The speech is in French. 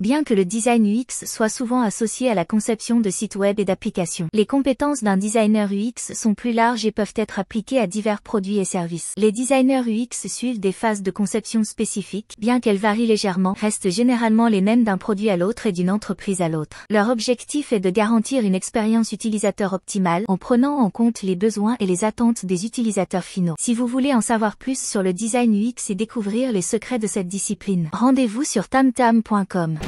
Bien que le design UX soit souvent associé à la conception de sites web et d'applications, les compétences d'un designer UX sont plus larges et peuvent être appliquées à divers produits et services. Les designers UX suivent des phases de conception spécifiques, bien qu'elles varient légèrement, restent généralement les mêmes d'un produit à l'autre et d'une entreprise à l'autre. Leur objectif est de garantir une expérience utilisateur optimale en prenant en compte les besoins et les attentes des utilisateurs finaux. Si vous voulez en savoir plus sur le design UX et découvrir les secrets de cette discipline, rendez-vous sur tamtam.com.